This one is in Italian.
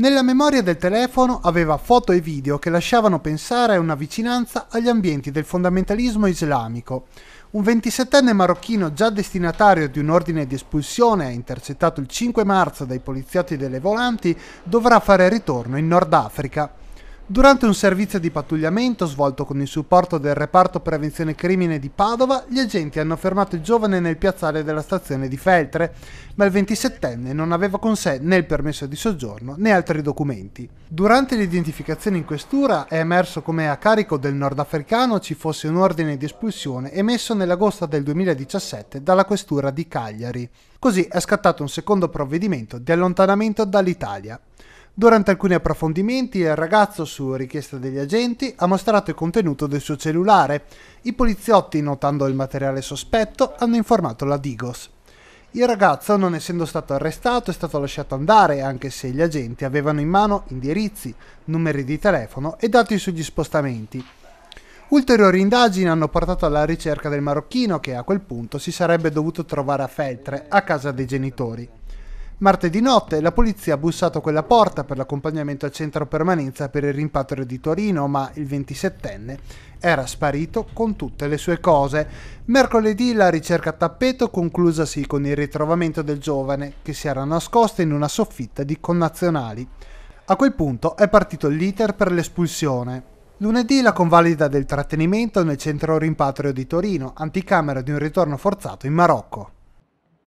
Nella memoria del telefono aveva foto e video che lasciavano pensare a una vicinanza agli ambienti del fondamentalismo islamico. Un 27enne marocchino già destinatario di un ordine di espulsione intercettato il 5 marzo dai poliziotti delle volanti dovrà fare ritorno in Nord Africa. Durante un servizio di pattugliamento svolto con il supporto del reparto prevenzione crimine di Padova, gli agenti hanno fermato il giovane nel piazzale della stazione di Feltre, ma il 27enne non aveva con sé né il permesso di soggiorno né altri documenti. Durante l'identificazione in questura è emerso come a carico del nordafricano ci fosse un ordine di espulsione emesso nell'agosto del 2017 dalla questura di Cagliari. Così è scattato un secondo provvedimento di allontanamento dall'Italia. Durante alcuni approfondimenti il ragazzo, su richiesta degli agenti, ha mostrato il contenuto del suo cellulare. I poliziotti, notando il materiale sospetto, hanno informato la Digos. Il ragazzo, non essendo stato arrestato, è stato lasciato andare, anche se gli agenti avevano in mano indirizzi, numeri di telefono e dati sugli spostamenti. Ulteriori indagini hanno portato alla ricerca del marocchino che a quel punto si sarebbe dovuto trovare a Feltre, a casa dei genitori. Martedì notte la polizia ha bussato a quella porta per l'accompagnamento al centro permanenza per il rimpatrio di Torino, ma il 27enne era sparito con tutte le sue cose. Mercoledì la ricerca a tappeto conclusasi con il ritrovamento del giovane, che si era nascosto in una soffitta di connazionali. A quel punto è partito l'iter per l'espulsione. Lunedì la convalida del trattenimento nel centro rimpatrio di Torino, anticamera di un ritorno forzato in Marocco.